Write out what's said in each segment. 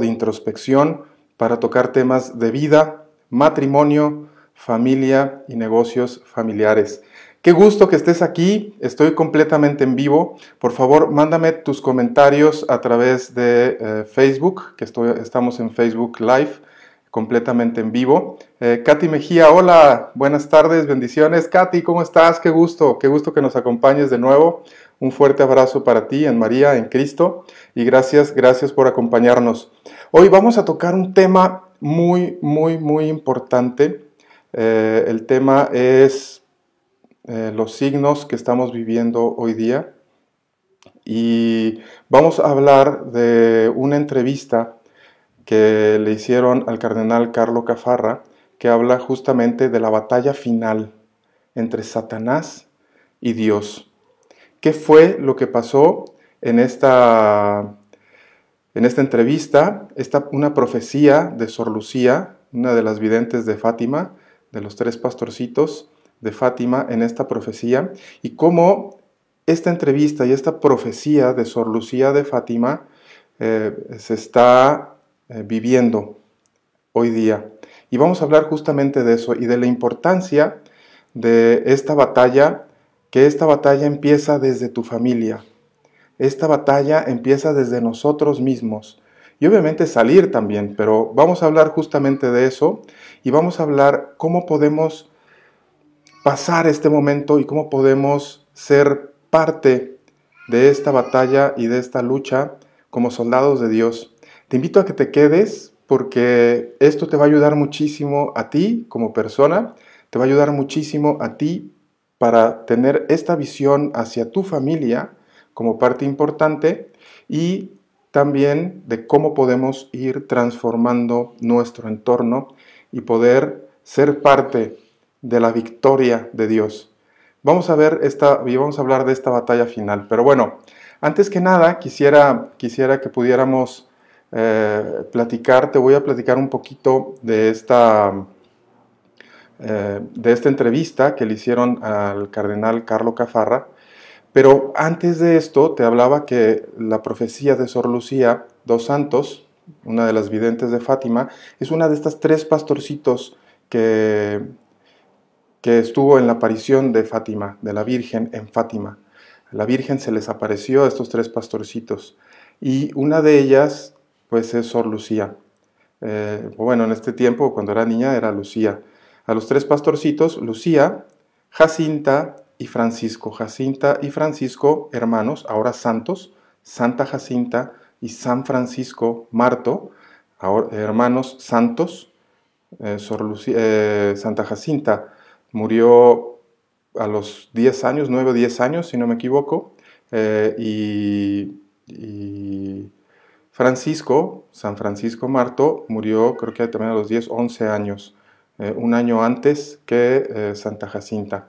de introspección para tocar temas de vida, matrimonio, familia y negocios familiares. Qué gusto que estés aquí, estoy completamente en vivo. Por favor, mándame tus comentarios a través de eh, Facebook, que estoy, estamos en Facebook Live, completamente en vivo. Eh, Katy Mejía, hola, buenas tardes, bendiciones. Katy, ¿cómo estás? Qué gusto, qué gusto que nos acompañes de nuevo. Un fuerte abrazo para ti en María, en Cristo, y gracias, gracias por acompañarnos. Hoy vamos a tocar un tema muy, muy, muy importante. Eh, el tema es eh, los signos que estamos viviendo hoy día. Y vamos a hablar de una entrevista que le hicieron al cardenal Carlo Cafarra, que habla justamente de la batalla final entre Satanás y Dios qué fue lo que pasó en esta, en esta entrevista, esta, una profecía de Sor Lucía, una de las videntes de Fátima, de los tres pastorcitos de Fátima en esta profecía, y cómo esta entrevista y esta profecía de Sor Lucía de Fátima eh, se está eh, viviendo hoy día. Y vamos a hablar justamente de eso y de la importancia de esta batalla que esta batalla empieza desde tu familia, esta batalla empieza desde nosotros mismos y obviamente salir también, pero vamos a hablar justamente de eso y vamos a hablar cómo podemos pasar este momento y cómo podemos ser parte de esta batalla y de esta lucha como soldados de Dios. Te invito a que te quedes porque esto te va a ayudar muchísimo a ti como persona, te va a ayudar muchísimo a ti para tener esta visión hacia tu familia como parte importante y también de cómo podemos ir transformando nuestro entorno y poder ser parte de la victoria de Dios. Vamos a ver esta y vamos a hablar de esta batalla final. Pero bueno, antes que nada quisiera, quisiera que pudiéramos eh, platicar, te voy a platicar un poquito de esta eh, de esta entrevista que le hicieron al cardenal Carlo Cafarra. Pero antes de esto te hablaba que la profecía de Sor Lucía dos Santos, una de las videntes de Fátima, es una de estas tres pastorcitos que, que estuvo en la aparición de Fátima, de la Virgen en Fátima. La Virgen se les apareció a estos tres pastorcitos y una de ellas pues es Sor Lucía. Eh, bueno, en este tiempo, cuando era niña, era Lucía a los tres pastorcitos, Lucía, Jacinta y Francisco. Jacinta y Francisco, hermanos, ahora santos, Santa Jacinta y San Francisco Marto, ahora, hermanos santos, eh, eh, Santa Jacinta murió a los 10 años, 9 o 10 años, si no me equivoco, eh, y, y, Francisco, San Francisco Marto, murió creo que también a los 10, 11 años. Eh, un año antes que eh, Santa Jacinta.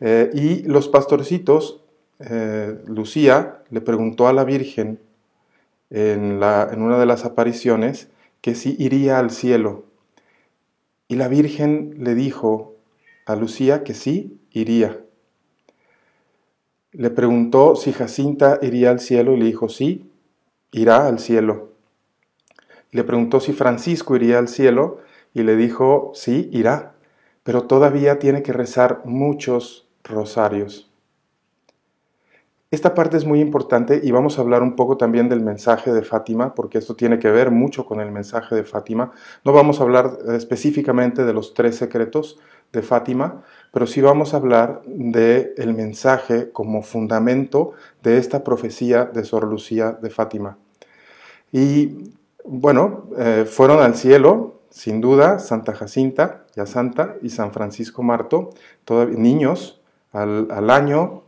Eh, y los pastorcitos, Lucía le preguntó a la Virgen en, una de las apariciones que si iría al cielo. Y la Virgen le dijo a Lucía que sí iría. Le preguntó si Jacinta iría al cielo y le dijo sí, irá al cielo. Le preguntó si Francisco iría al cielo y le dijo, sí, irá, pero todavía tiene que rezar muchos rosarios. Esta parte es muy importante y vamos a hablar un poco también del mensaje de Fátima, porque esto tiene que ver mucho con el mensaje de Fátima. No vamos a hablar eh, específicamente de los tres secretos de Fátima, pero sí vamos a hablar del el mensaje como fundamento de esta profecía de Sor Lucía de Fátima. Y bueno, eh, fueron al cielo, sin duda, Santa Jacinta, ya Santa, y San Francisco Marto, todavía, niños, al, año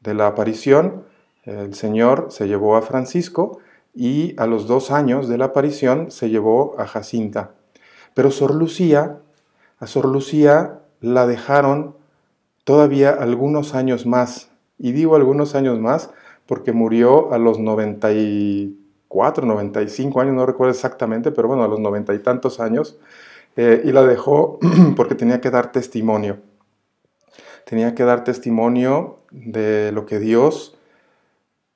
de la aparición, el Señor se llevó a Francisco y a los dos años de la aparición se llevó a Jacinta. Pero Sor Lucía, a Sor Lucía la dejaron todavía algunos años más. Y digo algunos años más porque murió a los 93 95 años, no recuerdo exactamente, pero bueno, a los noventa y tantos años, eh, y la dejó porque tenía que dar testimonio. Tenía que dar testimonio de lo que Dios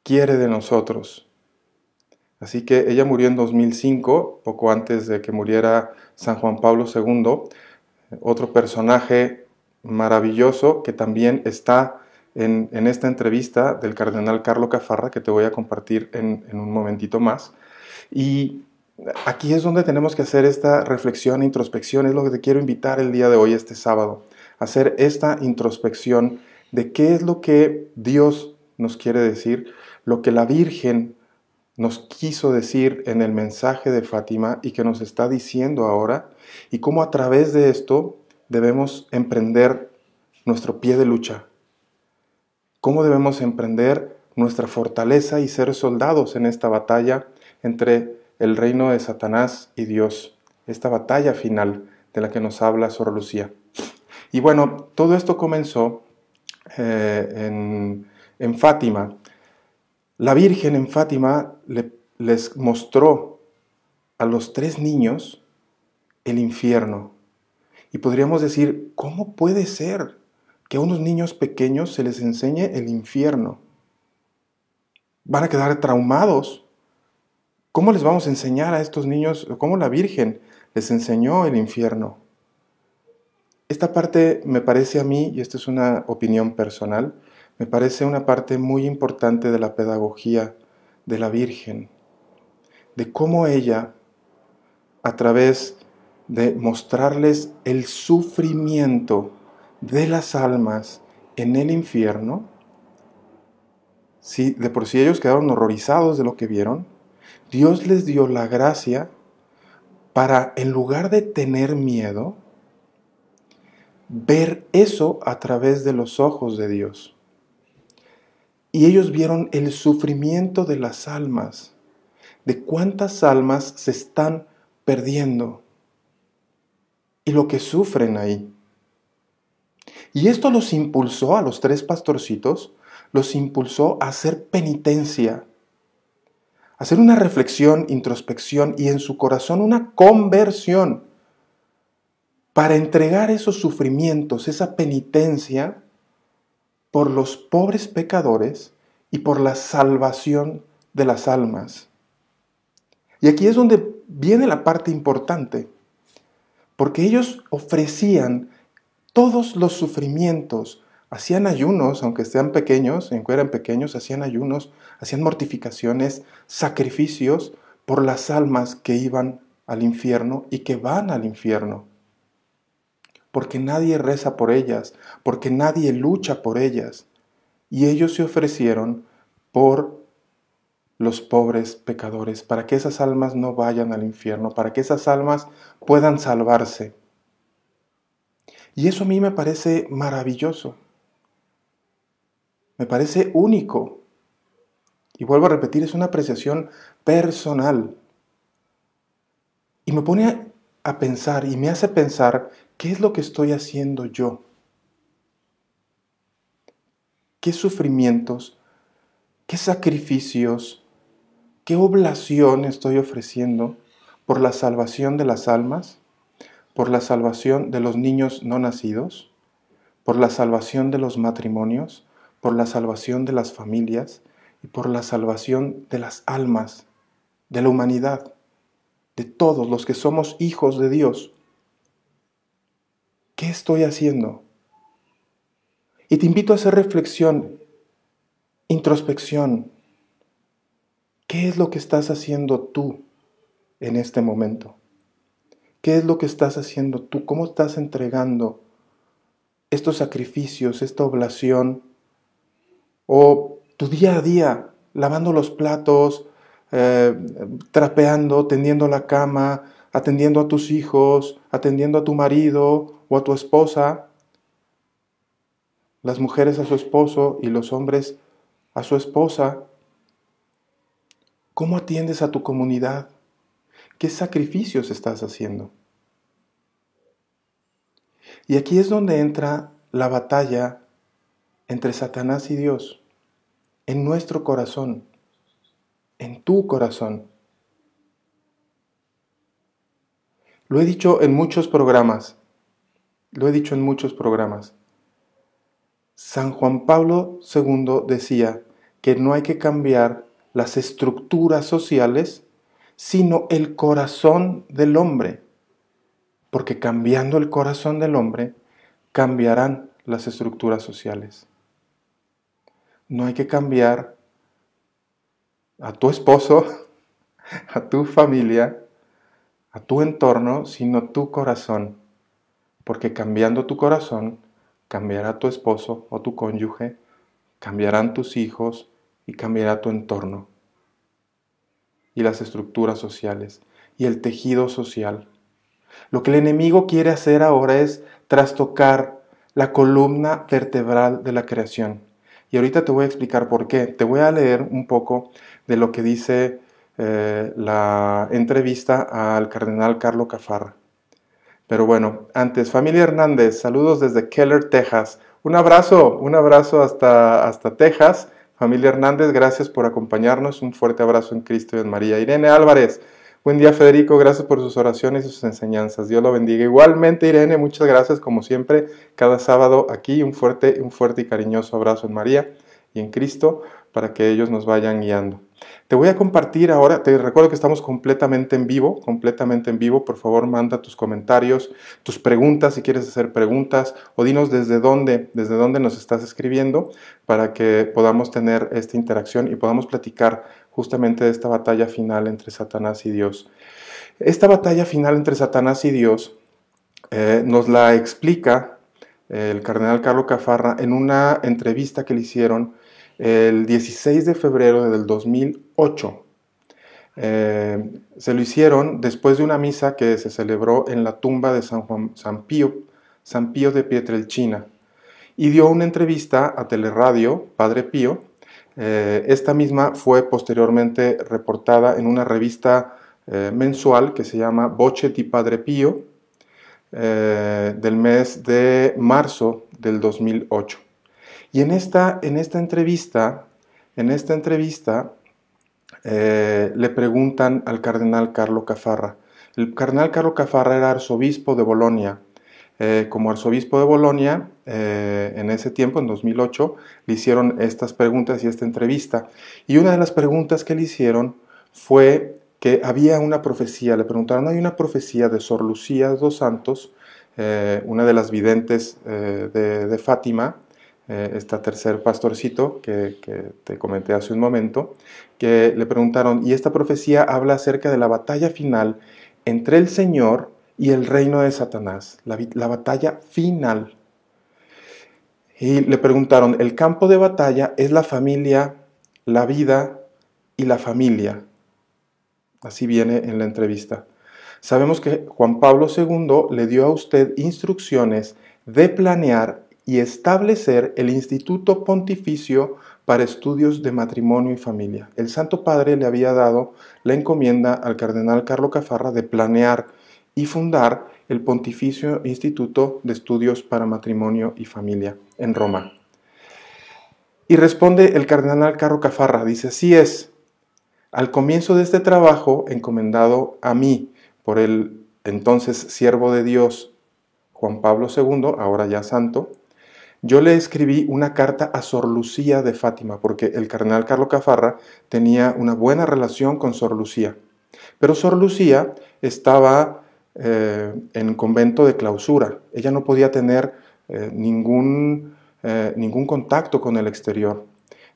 quiere de nosotros. Así que ella murió en 2005, poco antes de que muriera San Juan Pablo II, otro personaje maravilloso que también está en, esta entrevista del cardenal Carlo Cafarra que te voy a compartir en, un momentito más. Y aquí es donde tenemos que hacer esta reflexión e introspección, es lo que te quiero invitar el día de hoy, este sábado, hacer esta introspección de qué es lo que Dios nos quiere decir, lo que la Virgen nos quiso decir en el mensaje de Fátima y que nos está diciendo ahora, y cómo a través de esto debemos emprender nuestro pie de lucha, cómo debemos emprender nuestra fortaleza y ser soldados en esta batalla entre el reino de Satanás y Dios, esta batalla final de la que nos habla Sor Lucía. Y bueno, todo esto comenzó eh, en, Fátima. La Virgen en Fátima les mostró a los tres niños el infierno. Y podríamos decir, ¿cómo puede ser que a unos niños pequeños se les enseñe el infierno. Van a quedar traumados. ¿Cómo les vamos a enseñar a estos niños, cómo la Virgen les enseñó el infierno? Esta parte me parece a mí, y esta es una opinión personal, me parece una parte muy importante de la pedagogía de la Virgen, de cómo ella, a través de mostrarles el sufrimiento de las almas en el infierno, si de por sí ellos quedaron horrorizados de lo que vieron, Dios les dio la gracia para, en lugar de tener miedo, ver eso a través de los ojos de Dios. Y ellos vieron el sufrimiento de las almas, de cuántas almas se están perdiendo y lo que sufren ahí. Y esto los impulsó a los tres pastorcitos, los impulsó a hacer penitencia, a hacer una reflexión, introspección y en su corazón una conversión para entregar esos sufrimientos, esa penitencia por los pobres pecadores y por la salvación de las almas. Y aquí es donde viene la parte importante, porque ellos ofrecían todos los sufrimientos. Hacían ayunos, aunque sean pequeños, aunque eran pequeños, hacían ayunos, hacían mortificaciones, sacrificios por las almas que iban al infierno y que van al infierno. Porque nadie reza por ellas, porque nadie lucha por ellas. Y ellos se ofrecieron por los pobres pecadores, para que esas almas no vayan al infierno, para que esas almas puedan salvarse. Y eso a mí me parece maravilloso. Me parece único. Y vuelvo a repetir, es una apreciación personal. Y me pone a pensar y me hace pensar qué es lo que estoy haciendo yo. ¿Qué sufrimientos? ¿Qué sacrificios? ¿Qué oblación estoy ofreciendo por la salvación de las almas? por la salvación de los niños no nacidos, por la salvación de los matrimonios, por la salvación de las familias y por la salvación de las almas, de la humanidad, de todos los que somos hijos de Dios. ¿Qué estoy haciendo? Y te invito a hacer reflexión, introspección. ¿Qué es lo que estás haciendo tú en este momento? ¿Qué es lo que estás haciendo tú? ¿Cómo estás entregando estos sacrificios, esta oblación? O tu día a día, lavando los platos, eh, trapeando, tendiendo la cama, atendiendo a tus hijos, atendiendo a tu marido o a tu esposa. Las mujeres a su esposo y los hombres a su esposa. ¿Cómo atiendes a tu comunidad? ¿Qué sacrificios estás haciendo? Y aquí es donde entra la batalla entre Satanás y Dios, en nuestro corazón, en tu corazón. Lo he dicho en muchos programas, lo he dicho en muchos programas. San Juan Pablo II decía que no hay que cambiar las estructuras sociales sino el corazón del hombre, porque cambiando el corazón del hombre, cambiarán las estructuras sociales. No hay que cambiar a tu esposo, a tu familia, a tu entorno, sino tu corazón, porque cambiando tu corazón, cambiará tu esposo o tu cónyuge, cambiarán tus hijos y cambiará tu entorno y las estructuras sociales y el tejido social. Lo que el enemigo quiere hacer ahora es trastocar la columna vertebral de la creación. Y ahorita te voy a explicar por qué. Te voy a leer un poco de lo que dice eh, la entrevista al cardenal Carlo Cafarra. Pero bueno, antes, familia Hernández, saludos desde Keller, Texas. Un abrazo, un abrazo hasta, hasta Texas. Familia Hernández, gracias por acompañarnos. Un fuerte abrazo en Cristo y en María. Irene Álvarez, buen día Federico, gracias por sus oraciones y sus enseñanzas. Dios lo bendiga. Igualmente Irene, muchas gracias como siempre, cada sábado aquí. Un fuerte, un fuerte y cariñoso abrazo en María y en Cristo para que ellos nos vayan guiando. Te voy a compartir ahora, te recuerdo que estamos completamente en vivo, completamente en vivo, por favor manda tus comentarios, tus preguntas si quieres hacer preguntas o dinos desde dónde, desde dónde nos estás escribiendo para que podamos tener esta interacción y podamos platicar justamente de esta batalla final entre Satanás y Dios. Esta batalla final entre Satanás y Dios eh, nos la explica eh, el cardenal Carlo Cafarra en una entrevista que le hicieron el 16 de febrero del 2008. Eh, se lo hicieron después de una misa que se celebró en la tumba de San, Pío, de Pietrelchina, y dio una entrevista a Teleradio, Padre Pío. Eh, esta misma fue posteriormente reportada en una revista eh, mensual que se llama boche di Padre Pío, del mes de marzo del 2008. Y en esta, en esta entrevista, en esta entrevista eh, le preguntan al cardenal Carlo Cafarra. El cardenal Carlo Cafarra era arzobispo de Bolonia. Eh, como arzobispo de Bolonia, eh, en ese tiempo, en 2008, le hicieron estas preguntas y esta entrevista. Y una de las preguntas que le hicieron fue que había una profecía. Le preguntaron, ¿hay una profecía de Sor Lucía dos Santos, una de las videntes de, de Fátima, este tercer pastorcito que, te comenté hace un momento, que le preguntaron, y esta profecía habla acerca de la batalla final entre el Señor y el reino de Satanás, la, la batalla final. Y le preguntaron, el campo de batalla es la familia, la vida y la familia. Así viene en la entrevista. Sabemos que Juan Pablo II le dio a usted instrucciones de planear y establecer el Instituto Pontificio para Estudios de Matrimonio y Familia. El Santo Padre le había dado la encomienda al cardenal Carlo Cafarra de planear y fundar el Pontificio Instituto de Estudios para Matrimonio y Familia en Roma. Y responde el cardenal Carlo Cafarra, dice, así es, al comienzo de este trabajo encomendado a mí por el entonces siervo de Dios Juan Pablo II, ahora ya santo, yo le escribí una carta a Sor Lucía de Fátima, porque el cardenal Carlo Cafarra tenía una buena relación con Sor Lucía. Pero Sor Lucía estaba eh, en convento de clausura. Ella no podía tener eh, ningún, eh, ningún contacto con el exterior.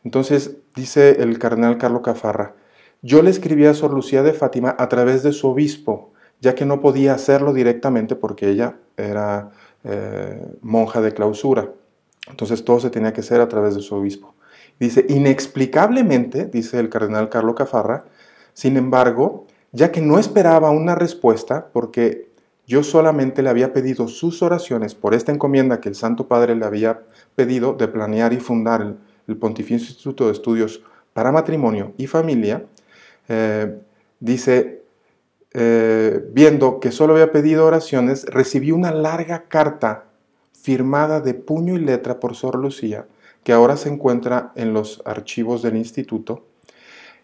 Entonces, dice el cardenal Carlo Cafarra, yo le escribí a Sor Lucía de Fátima a través de su obispo, ya que no podía hacerlo directamente porque ella era monja de clausura. Entonces todo se tenía que hacer a través de su obispo. Dice, inexplicablemente, dice el cardenal Carlo Cafarra, sin embargo, ya que no esperaba una respuesta, porque yo solamente le había pedido sus oraciones por esta encomienda que el Santo Padre le había pedido de planear y fundar el, Pontificio Instituto de Estudios para Matrimonio y Familia, eh, dice, eh, viendo que solo había pedido oraciones, recibí una larga carta firmada de puño y letra por Sor Lucía, que ahora se encuentra en los archivos del instituto,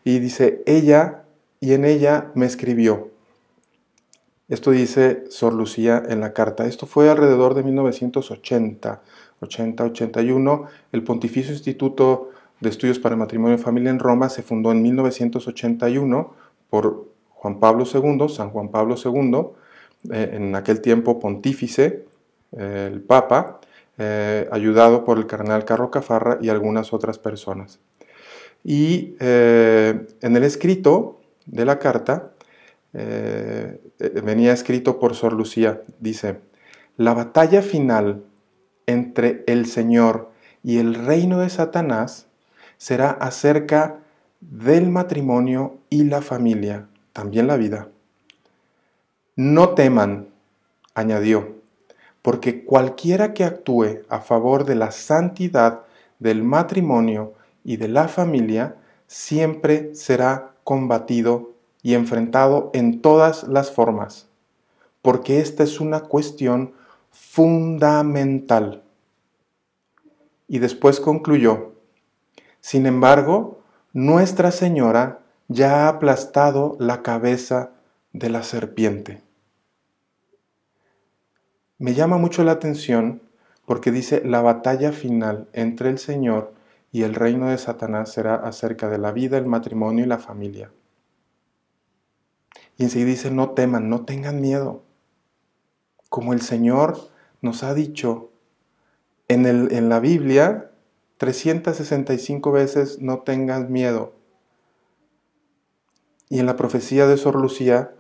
y dice, ella, y en ella me escribió. Esto dice Sor Lucía en la carta. Esto fue alrededor de 1980, 80, 81. El Pontificio Instituto de Estudios para el Matrimonio y Familia en Roma se fundó en 1981 por Juan Pablo II, San Juan Pablo II, eh, en aquel tiempo pontífice, el Papa, eh, ayudado por el carnal Carrocafarra Cafarra y algunas otras personas. Y eh, en el escrito de la carta eh, venía escrito por Sor Lucía, dice, la batalla final entre el Señor y el reino de Satanás será acerca del matrimonio y la familia, también la vida. No teman, añadió, porque cualquiera que actúe a favor de la santidad del matrimonio y de la familia siempre será combatido y enfrentado en todas las formas, porque esta es una cuestión fundamental. Y después concluyó, sin embargo, Nuestra Señora ya ha aplastado la cabeza de la serpiente. Me llama mucho la atención porque dice, la batalla final entre el Señor y el reino de Satanás será acerca de la vida, el matrimonio y la familia. Y enseguida dice, no teman, no tengan miedo. Como el Señor nos ha dicho en, el, en la Biblia, 365 veces, no tengan miedo. Y en la profecía de Sor Lucía,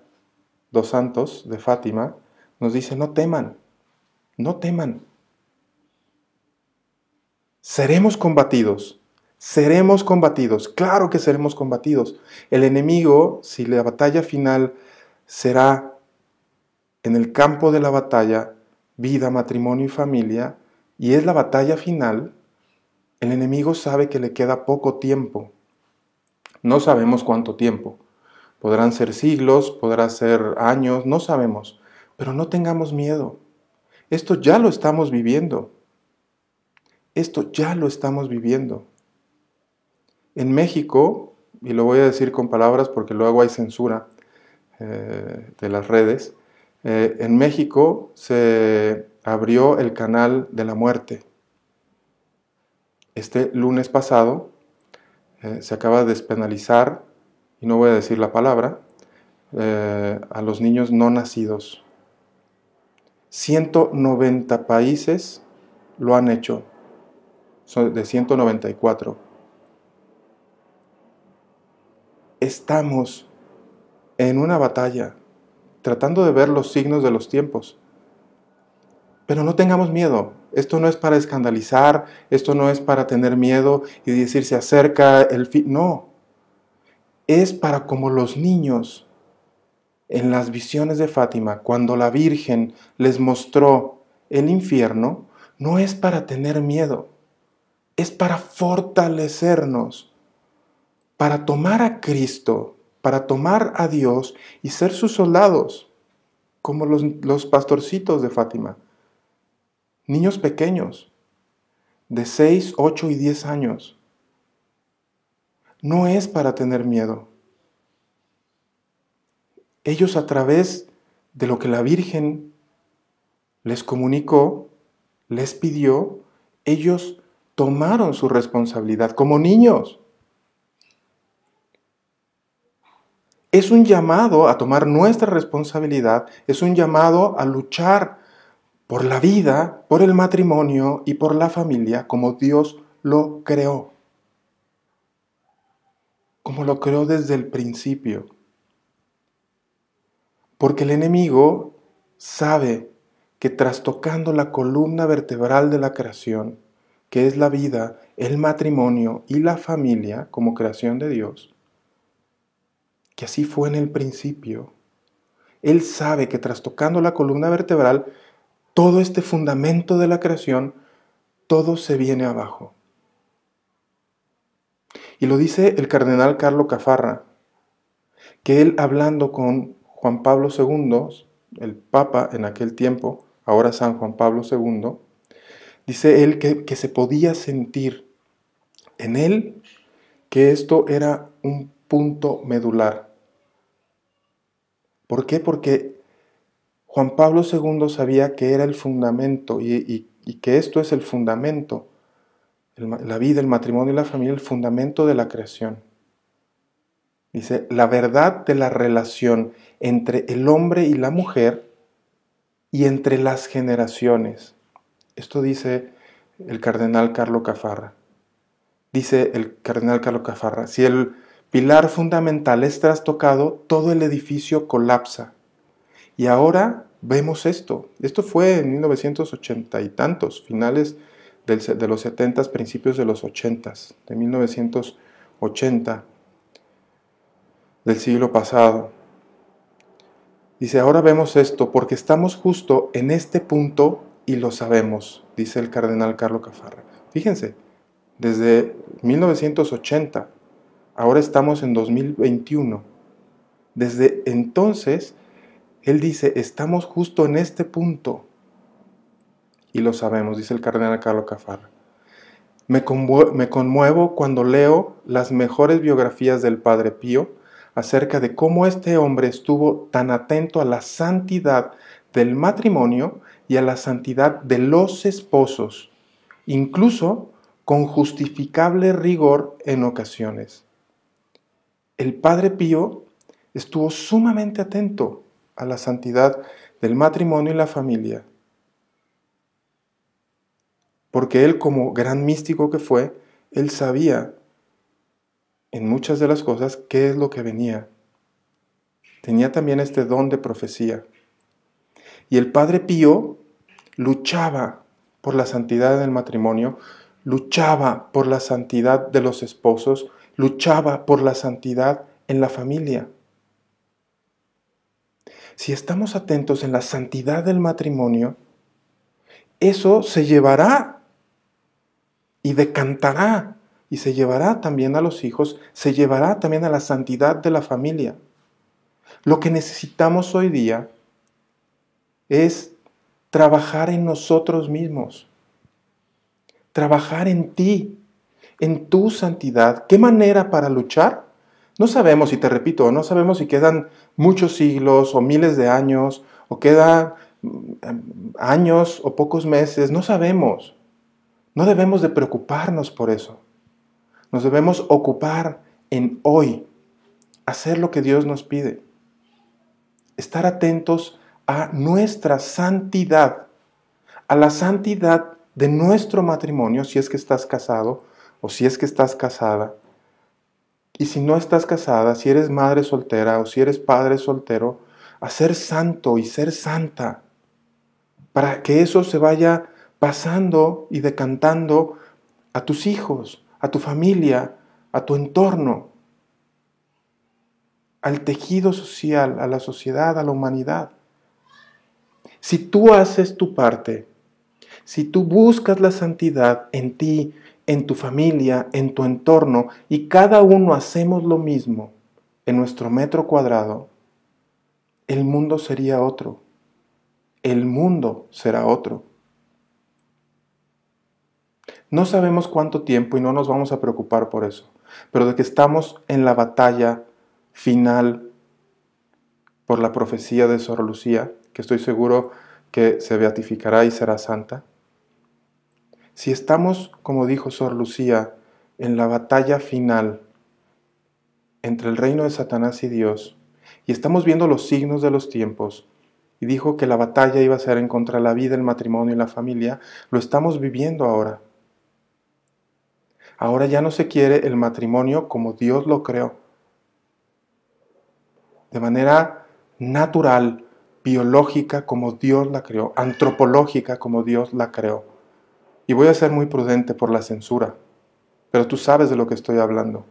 dos santos de Fátima, nos dice, no teman, no teman. Seremos combatidos. Seremos combatidos. Claro que seremos combatidos. El enemigo, si la batalla final será en el campo de la batalla, vida, matrimonio y familia, y es la batalla final, el enemigo sabe que le queda poco tiempo. No sabemos cuánto tiempo. Podrán ser siglos, podrán ser años, no sabemos. Pero no tengamos miedo. Esto ya lo estamos viviendo. Esto ya lo estamos viviendo. En México, y lo voy a decir con palabras porque luego hay censura eh, de las redes, eh, en México se abrió el canal de la muerte. Este lunes pasado eh, se acaba de despenalizar, y no voy a decir la palabra, a los niños no nacidos. 190 países lo han hecho, son de 194. Estamos en una batalla, tratando de ver los signos de los tiempos. Pero no tengamos miedo. Esto no es para escandalizar, esto no es para tener miedo y decir se acerca el fin. No. Es para como los niños en las visiones de Fátima, cuando la Virgen les mostró el infierno, no es para tener miedo, es para fortalecernos, para tomar a Cristo, para tomar a Dios y ser sus soldados, como los, los pastorcitos de Fátima, niños pequeños, de 6, 8 y 10 años. No es para tener miedo, ellos a través de lo que la Virgen les comunicó, les pidió, ellos tomaron su responsabilidad como niños. Es un llamado a tomar nuestra responsabilidad, es un llamado a luchar por la vida, por el matrimonio y por la familia como Dios lo creó, como lo creó desde el principio. Porque el enemigo sabe que trastocando la columna vertebral de la creación, que es la vida, el matrimonio y la familia como creación de Dios, que así fue en el principio. Él sabe que tras tocando la columna vertebral, todo este fundamento de la creación, todo se viene abajo. Y lo dice el cardenal Carlo Cafarra, que él hablando con Juan Pablo II, el Papa en aquel tiempo, ahora San Juan Pablo II, dice él que, se podía sentir en él que esto era un punto medular. ¿Por qué? Porque Juan Pablo II sabía que era el fundamento y, que esto es el fundamento, la vida, el matrimonio y la familia, el fundamento de la creación. Dice, la verdad de la relación entre el hombre y la mujer y entre las generaciones. Esto dice el cardenal Carlo Cafarra. Dice el cardenal Carlo Cafarra, si el pilar fundamental es trastocado, todo el edificio colapsa. Y ahora vemos esto. Esto fue en 1980 y tantos, finales de los 70, principios de los 80, de 1980 del siglo pasado. Dice, ahora vemos esto porque estamos justo en este punto y lo sabemos, dice el cardenal Carlo Cafarra. Fíjense, desde 1980, ahora estamos en 2021. Desde entonces, él dice, estamos justo en este punto y lo sabemos, dice el cardenal Carlo Cafarra. Me, me conmuevo cuando leo las mejores biografías del Padre Pío acerca de cómo este hombre estuvo tan atento a la santidad del matrimonio y a la santidad de los esposos, incluso con justificable rigor en ocasiones. El Padre Pío estuvo sumamente atento a la santidad del matrimonio y la familia, porque él como gran místico que fue, él sabía en muchas de las cosas qué es lo que venía. Tenía también este don de profecía. Y el Padre Pío luchaba por la santidad del matrimonio, luchaba por la santidad de los esposos, luchaba por la santidad en la familia. Si estamos atentos en la santidad del matrimonio, eso se llevará y decantará y se llevará también a los hijos, se llevará también a la santidad de la familia. Lo que necesitamos hoy día es trabajar en nosotros mismos, trabajar en ti, en tu santidad. ¿Qué manera para luchar? No sabemos, y te repito, no sabemos si quedan muchos siglos o miles de años, o quedan mm, años o pocos meses, no sabemos. No debemos de preocuparnos por eso. Nos debemos ocupar en hoy, hacer lo que Dios nos pide, estar atentos a nuestra santidad, a la santidad de nuestro matrimonio, si es que estás casado o si es que estás casada. Y si no estás casada, si eres madre soltera o si eres padre soltero, a ser santo y ser santa, para que eso se vaya pasando y decantando a tus hijos, a tu familia, a tu entorno, al tejido social, a la sociedad, a la humanidad. Si tú haces tu parte, si tú buscas la santidad en ti, en tu familia, en tu entorno, y cada uno hacemos lo mismo en nuestro metro cuadrado, el mundo sería otro. El mundo será otro. No sabemos cuánto tiempo y no nos vamos a preocupar por eso, pero de que estamos en la batalla final por la profecía de Sor Lucía, que estoy seguro que se beatificará y será santa. Si estamos, como dijo Sor Lucía, en la batalla final entre el reino de Satanás y Dios, y estamos viendo los signos de los tiempos, y dijo que la batalla iba a ser en contra de la vida, el matrimonio y la familia, lo estamos viviendo ahora. Ahora ya no se quiere el matrimonio como Dios lo creó. De manera natural, biológica como Dios la creó, antropológica como Dios la creó. Y voy a ser muy prudente por la censura, pero tú sabes de lo que estoy hablando.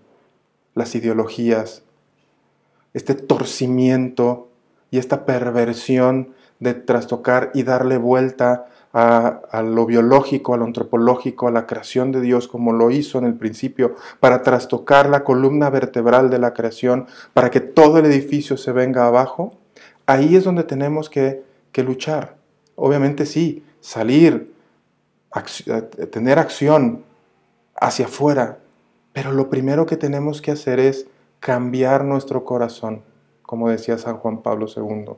Las ideologías, este torcimiento y esta perversión de trastocar y darle vuelta a, lo biológico, a lo antropológico, a la creación de Dios como lo hizo en el principio, para trastocar la columna vertebral de la creación, para que todo el edificio se venga abajo, ahí es donde tenemos que, luchar. Obviamente sí, salir, eh, tener acción hacia afuera, pero lo primero que tenemos que hacer es cambiar nuestro corazón, como decía San Juan Pablo II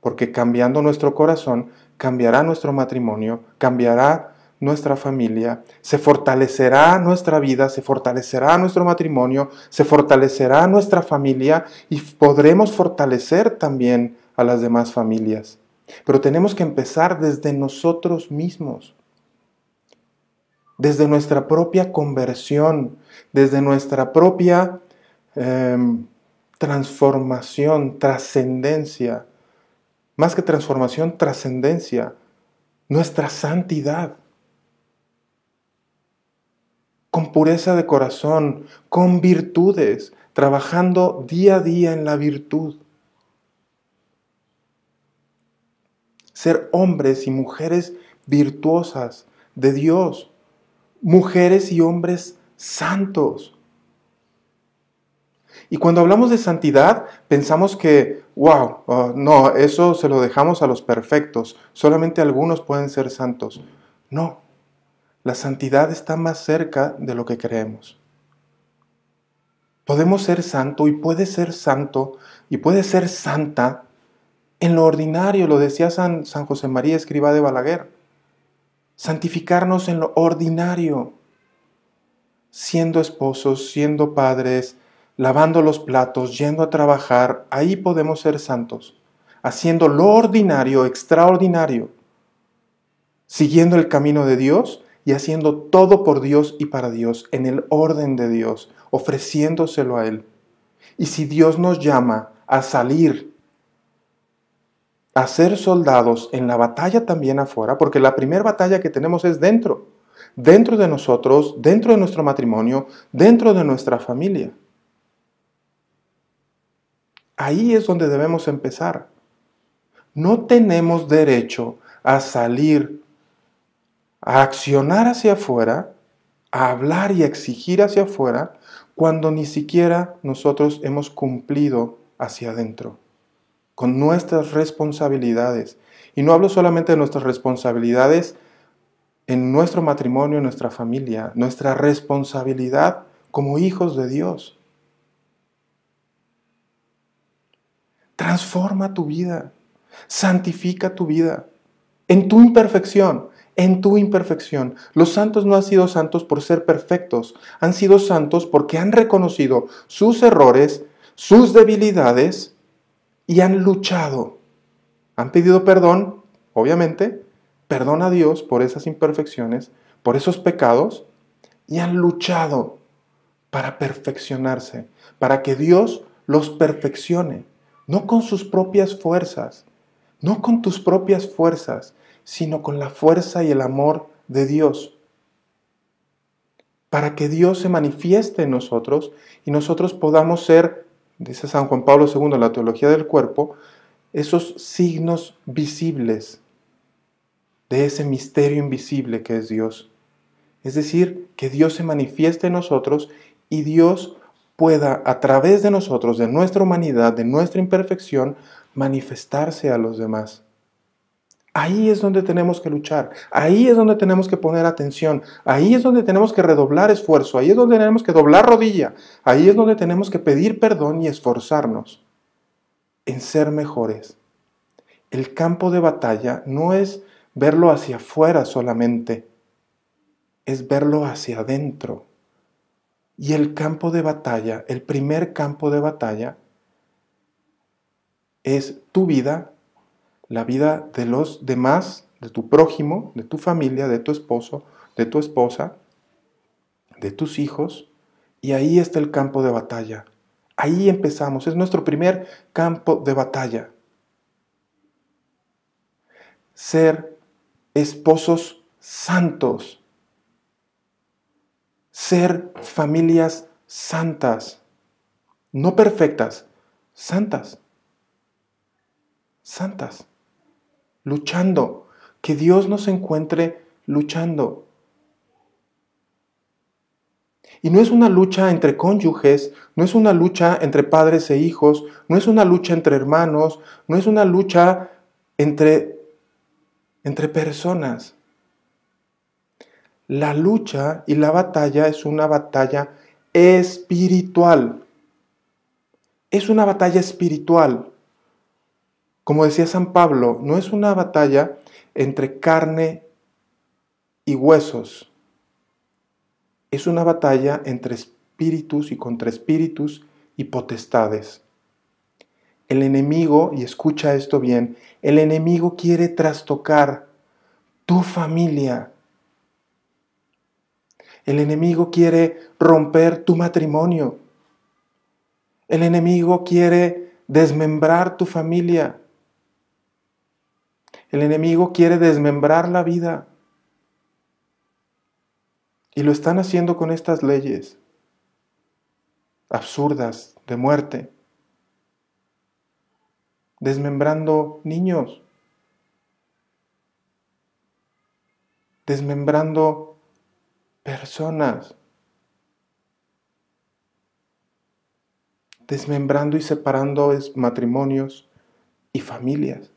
porque cambiando nuestro corazón, cambiará nuestro matrimonio, cambiará nuestra familia, se fortalecerá nuestra vida, se fortalecerá nuestro matrimonio, se fortalecerá nuestra familia y podremos fortalecer también a las demás familias. Pero tenemos que empezar desde nosotros mismos, desde nuestra propia conversión, desde nuestra propia em, transformación, trascendencia más que transformación, trascendencia, nuestra santidad. Con pureza de corazón, con virtudes, trabajando día a día en la virtud. Ser hombres y mujeres virtuosas de Dios, mujeres y hombres santos. Y cuando hablamos de santidad, pensamos que wow, ah, no, eso se lo dejamos a los perfectos, solamente algunos pueden ser santos. No, la santidad está más cerca de lo que creemos. Podemos ser santo y puede ser santo y puede ser santa en lo ordinario, lo decía San, San José María Escriba de Balaguer. Santificarnos en lo ordinario, siendo esposos, siendo padres, lavando los platos, yendo a trabajar, ahí podemos ser santos, haciendo lo ordinario, extraordinario, siguiendo el camino de Dios y haciendo todo por Dios y para Dios, en el orden de Dios, ofreciéndoselo a Él. Y si Dios nos llama a salir, a ser soldados en la batalla también afuera, porque la primera batalla que tenemos es dentro, dentro de nosotros, dentro de nuestro matrimonio, dentro de nuestra familia. Ahí es donde debemos empezar. No tenemos derecho a salir, a accionar hacia afuera, a hablar y a exigir hacia afuera, cuando ni siquiera nosotros hemos cumplido hacia adentro, con nuestras responsabilidades. Y no hablo solamente de nuestras responsabilidades en nuestro matrimonio, en nuestra familia, nuestra responsabilidad como hijos de Dios. transforma tu vida, santifica tu vida. En tu imperfección, en tu imperfección. Los santos no han sido santos por ser perfectos, han sido santos porque han reconocido sus errores, sus debilidades y han luchado. Han pedido perdón, obviamente, perdón a Dios por esas imperfecciones, por esos pecados y han luchado para perfeccionarse, para que Dios los perfeccione no con sus propias fuerzas, no con tus propias fuerzas, sino con la fuerza y el amor de Dios, para que Dios se manifieste en nosotros y nosotros podamos ser, dice San Juan Pablo II la teología del cuerpo, esos signos visibles de ese misterio invisible que es Dios. Es decir, que Dios se manifieste en nosotros y Dios pueda a través de nosotros, de nuestra humanidad, de nuestra imperfección, manifestarse a los demás. Ahí es donde tenemos que luchar, ahí es donde tenemos que poner atención, ahí es donde tenemos que redoblar esfuerzo, ahí es donde tenemos que doblar rodilla, ahí es donde tenemos que pedir perdón y esforzarnos en ser mejores. El campo de batalla no es verlo hacia afuera solamente, es verlo hacia adentro. Y el campo de batalla, el primer campo de batalla, es tu vida, la vida de los demás, de tu prójimo, de tu familia, de tu esposo, de tu esposa, de tus hijos. Y ahí está el campo de batalla. Ahí empezamos. Es nuestro primer campo de batalla. Ser esposos santos ser familias santas, no perfectas, santas, santas, luchando, que Dios nos encuentre luchando. Y no es una lucha entre cónyuges, no es una lucha entre padres e hijos, no es una lucha entre hermanos, no es una lucha entre, entre personas. La lucha y la batalla es una batalla espiritual. Es una batalla espiritual. Como decía San Pablo, no es una batalla entre carne y huesos. Es una batalla entre espíritus y contra espíritus y potestades. El enemigo, y escucha esto bien, el enemigo quiere trastocar tu familia, el enemigo quiere romper tu matrimonio. El enemigo quiere desmembrar tu familia. El enemigo quiere desmembrar la vida. Y lo están haciendo con estas leyes absurdas de muerte, desmembrando niños, desmembrando personas, desmembrando y separando matrimonios y familias.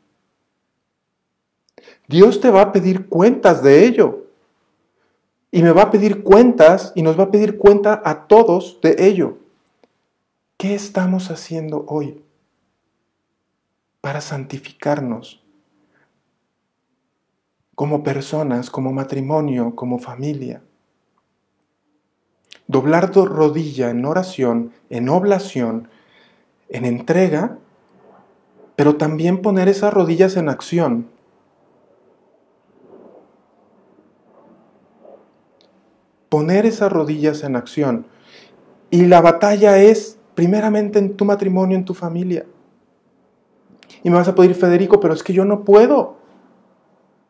Dios te va a pedir cuentas de ello. Y me va a pedir cuentas y nos va a pedir cuenta a todos de ello. ¿Qué estamos haciendo hoy para santificarnos como personas, como matrimonio, como familia? doblar rodilla en oración, en oblación, en entrega, pero también poner esas rodillas en acción. Poner esas rodillas en acción. Y la batalla es primeramente en tu matrimonio, en tu familia. Y me vas a pedir, Federico, pero es que yo no puedo.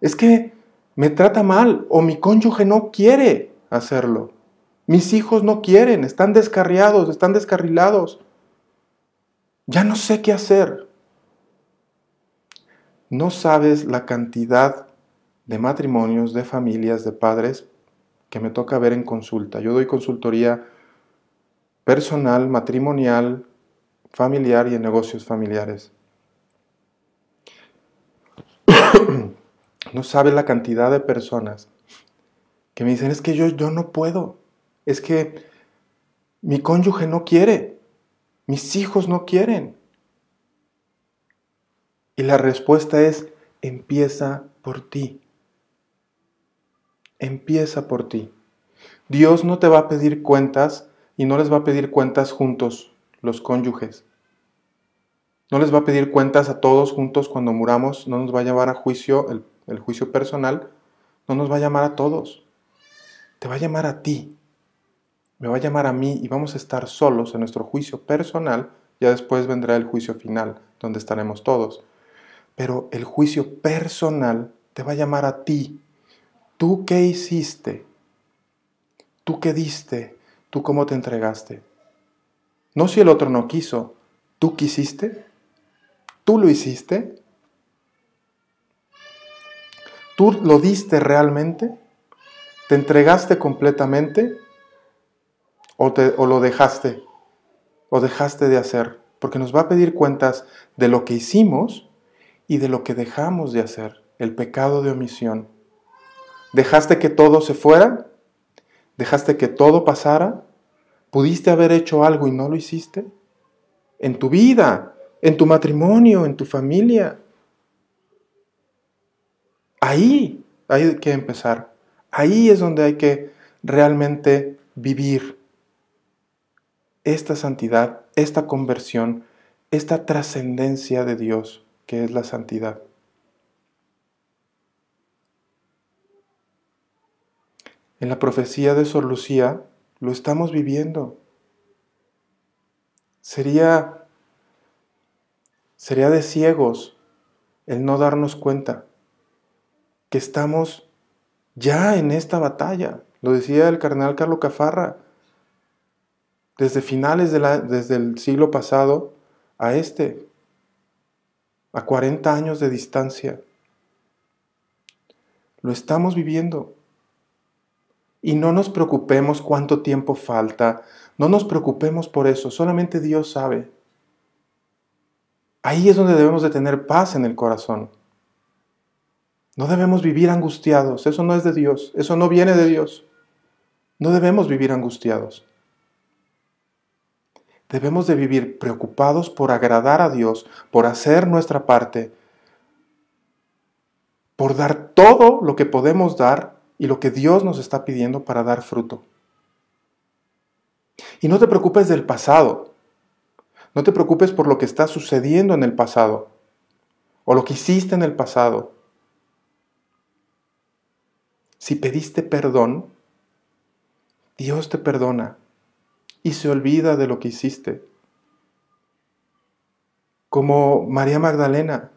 Es que me trata mal o mi cónyuge no quiere hacerlo. Mis hijos no quieren, están descarriados, están descarrilados. Ya no sé qué hacer. No sabes la cantidad de matrimonios, de familias, de padres que me toca ver en consulta. Yo doy consultoría personal, matrimonial, familiar y en negocios familiares. no sabes la cantidad de personas que me dicen, es que yo, yo no puedo es que mi cónyuge no quiere, mis hijos no quieren. Y la respuesta es, empieza por ti. Empieza por ti. Dios no te va a pedir cuentas y no les va a pedir cuentas juntos los cónyuges. No les va a pedir cuentas a todos juntos cuando muramos, no nos va a llevar a juicio, el, el juicio personal, no nos va a llamar a todos, te va a llamar a ti, me va a llamar a mí y vamos a estar solos en nuestro juicio personal, ya después vendrá el juicio final, donde estaremos todos. Pero el juicio personal te va a llamar a ti. ¿Tú qué hiciste? ¿Tú qué diste? ¿Tú cómo te entregaste? No si el otro no quiso, ¿tú quisiste? ¿Tú lo hiciste? ¿Tú lo diste realmente? ¿Te entregaste completamente? o, lo dejaste o dejaste de hacer, porque nos va a pedir cuentas de lo que hicimos y de lo que dejamos de hacer, el pecado de omisión. ¿Dejaste que todo se fuera? ¿Dejaste que todo pasara? ¿Pudiste haber hecho algo y no lo hiciste? En tu vida, en tu matrimonio, en tu familia. Ahí hay que empezar. Ahí es donde hay que realmente vivir esta santidad, esta conversión, esta trascendencia de Dios que es la santidad. En la profecía de Sor Lucía lo estamos viviendo. Sería sería de ciegos el no darnos cuenta que estamos ya en esta batalla. Lo decía el carnal Carlo Cafarra, desde finales de la, desde el siglo pasado a este, a 40 años de distancia. Lo estamos viviendo. Y no nos preocupemos cuánto tiempo falta, no nos preocupemos por eso, solamente Dios sabe. Ahí es donde debemos de tener paz en el corazón. No debemos vivir angustiados, eso no es de Dios, eso no viene de Dios. No debemos vivir angustiados. Debemos de vivir preocupados por agradar a Dios, por hacer nuestra parte, por dar todo lo que podemos dar y lo que Dios nos está pidiendo para dar fruto. Y no te preocupes del pasado. No te preocupes por lo que está sucediendo en el pasado o lo que hiciste en el pasado. Si pediste perdón, Dios te perdona y se olvida de lo que hiciste. Como María Magdalena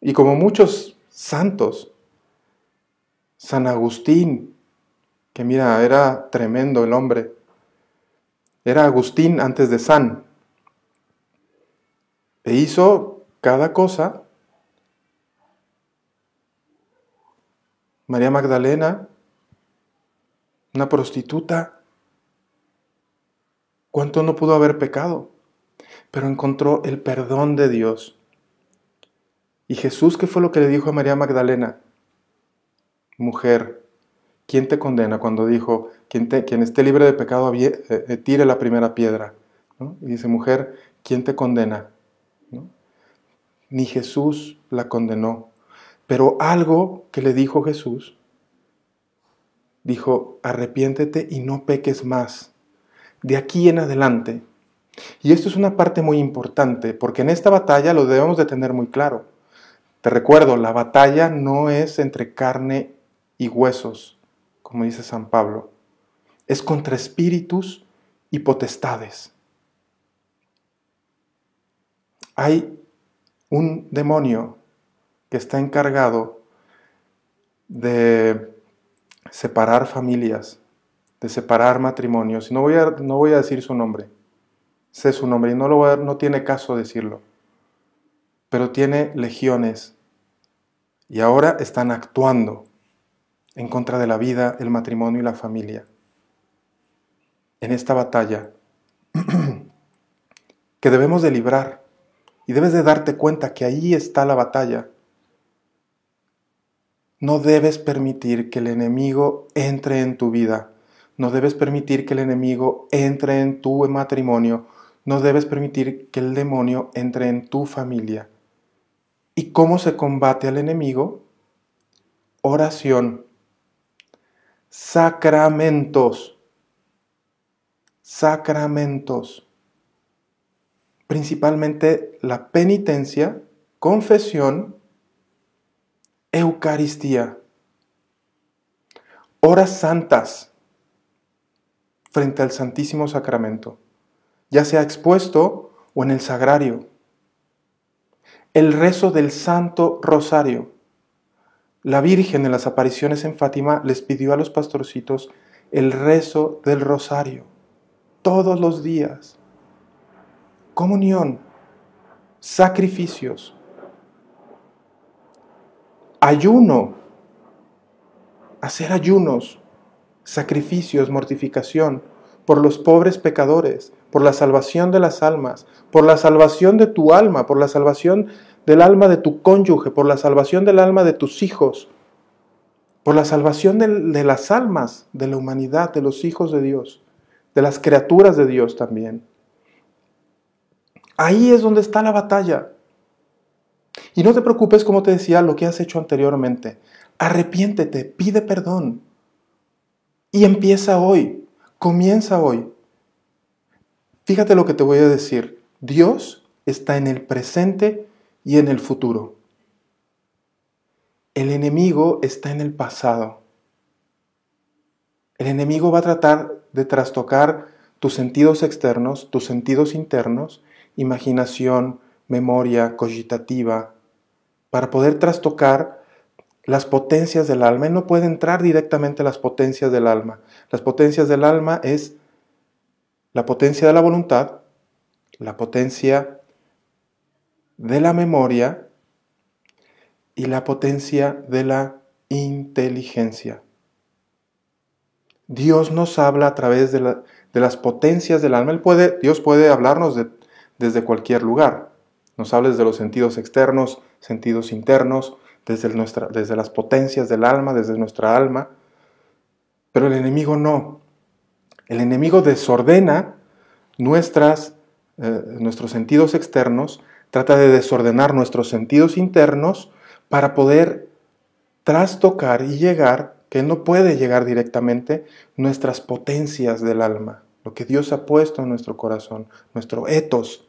y como muchos santos, San Agustín, que mira, era tremendo el hombre, era Agustín antes de San, e hizo cada cosa. María Magdalena, una prostituta, cuánto no pudo haber pecado, pero encontró el perdón de Dios. ¿Y Jesús qué fue lo que le dijo a María Magdalena? Mujer, ¿quién te condena cuando dijo, quien, esté libre de pecado, eh, eh, tire la primera piedra? Y dice, mujer, ¿quién te condena? Ni Jesús la condenó, pero algo que le dijo Jesús, dijo, arrepiéntete y no peques más de aquí en adelante. Y esto es una parte muy importante, porque en esta batalla lo debemos de tener muy claro. Te recuerdo, la batalla no es entre carne y huesos, como dice San Pablo. Es contra espíritus y potestades. Hay un demonio que está encargado de separar familias, de separar matrimonios. No voy, a, no voy a decir su nombre, sé su nombre y no, lo no tiene caso decirlo, pero tiene legiones y ahora están actuando en contra de la vida, el matrimonio y la familia en esta batalla que debemos de librar y debes de darte cuenta que ahí está la batalla. No debes permitir que el enemigo entre en tu vida no debes permitir que el enemigo entre en tu matrimonio, no debes permitir que el demonio entre en tu familia. ¿Y cómo se combate al enemigo? Oración, sacramentos, sacramentos, principalmente la penitencia, confesión, Eucaristía, horas santas frente al Santísimo Sacramento, ya sea expuesto o en el sagrario. El rezo del Santo Rosario. La Virgen en las apariciones en Fátima les pidió a los pastorcitos el rezo del rosario todos los días. Comunión, sacrificios, ayuno, hacer ayunos, sacrificios, mortificación, por los pobres pecadores, por la salvación de las almas, por la salvación de tu alma, por la salvación del alma de tu cónyuge, por la salvación del alma de tus hijos, por la salvación de, las almas de la humanidad, de los hijos de Dios, de las criaturas de Dios también. Ahí es donde está la batalla. Y no te preocupes, como te decía, lo que has hecho anteriormente. Arrepiéntete, pide perdón, y empieza hoy, comienza hoy. Fíjate lo que te voy a decir. Dios está en el presente y en el futuro. El enemigo está en el pasado. El enemigo va a tratar de trastocar tus sentidos externos, tus sentidos internos, imaginación, memoria cogitativa, para poder trastocar las potencias del alma. Él no puede entrar directamente a las potencias del alma. Las potencias del alma es la potencia de la voluntad, la potencia de la memoria y la potencia de la inteligencia. Dios nos habla a través de, las potencias del alma. Él puede, Dios puede hablarnos desde cualquier lugar. Nos habla desde los sentidos externos, sentidos internos, desde, nuestra, desde las potencias del alma, desde nuestra alma, pero el enemigo no. El enemigo desordena nuestras, eh, nuestros sentidos externos, trata de desordenar nuestros sentidos internos para poder trastocar y llegar, que no puede llegar directamente, nuestras potencias del alma, lo que Dios ha puesto en nuestro corazón, nuestro etos,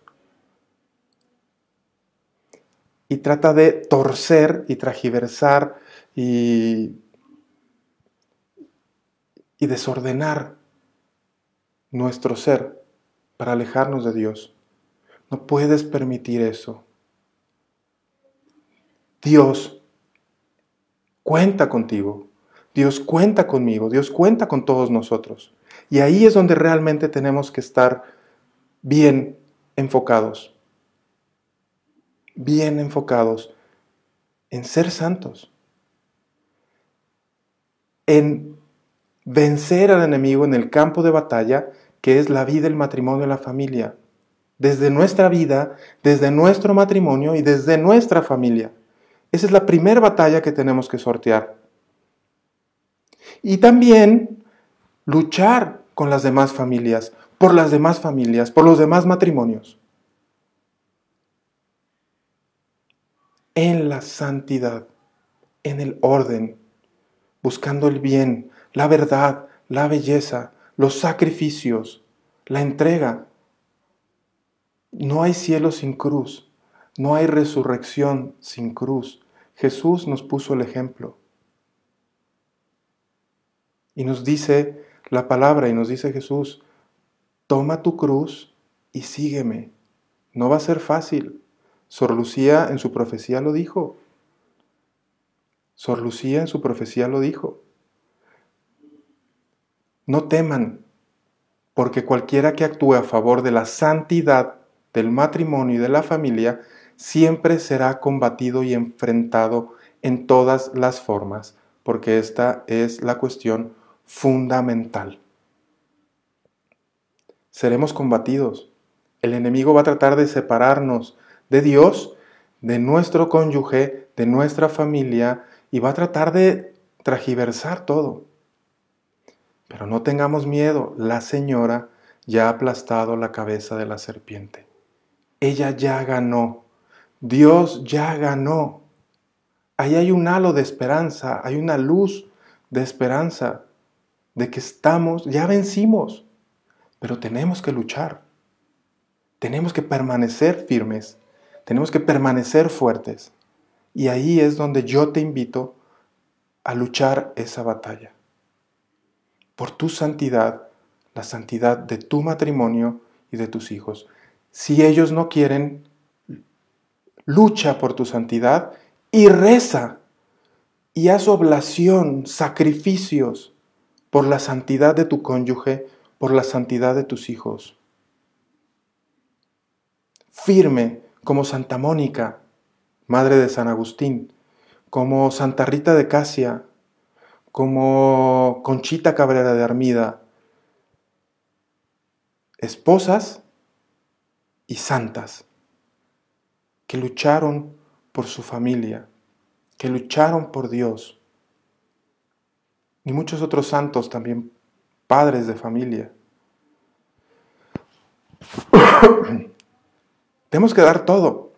y trata de torcer y tragiversar y, y desordenar nuestro ser para alejarnos de Dios. No puedes permitir eso. Dios cuenta contigo, Dios cuenta conmigo, Dios cuenta con todos nosotros. Y ahí es donde realmente tenemos que estar bien enfocados bien enfocados en ser santos, en vencer al enemigo en el campo de batalla que es la vida, el matrimonio, y la familia, desde nuestra vida, desde nuestro matrimonio y desde nuestra familia. Esa es la primera batalla que tenemos que sortear. Y también luchar con las demás familias, por las demás familias, por los demás matrimonios. en la santidad, en el orden, buscando el bien, la verdad, la belleza, los sacrificios, la entrega. No hay cielo sin cruz, no hay resurrección sin cruz. Jesús nos puso el ejemplo. Y nos dice la palabra y nos dice Jesús, toma tu cruz y sígueme. No va a ser fácil, Sor Lucía en su profecía lo dijo. Sor Lucía en su profecía lo dijo. No teman, porque cualquiera que actúe a favor de la santidad del matrimonio y de la familia siempre será combatido y enfrentado en todas las formas, porque esta es la cuestión fundamental. Seremos combatidos. El enemigo va a tratar de separarnos, de Dios, de nuestro cónyuge, de nuestra familia, y va a tratar de tragiversar todo. Pero no tengamos miedo, la señora ya ha aplastado la cabeza de la serpiente. Ella ya ganó, Dios ya ganó. Ahí hay un halo de esperanza, hay una luz de esperanza, de que estamos, ya vencimos, pero tenemos que luchar, tenemos que permanecer firmes tenemos que permanecer fuertes. Y ahí es donde yo te invito a luchar esa batalla. Por tu santidad, la santidad de tu matrimonio y de tus hijos. Si ellos no quieren, lucha por tu santidad y reza y haz oblación, sacrificios por la santidad de tu cónyuge, por la santidad de tus hijos. Firme como Santa Mónica, madre de San Agustín, como Santa Rita de Casia, como Conchita Cabrera de Armida, esposas y santas que lucharon por su familia, que lucharon por Dios, y muchos otros santos también, padres de familia. Tenemos que dar todo.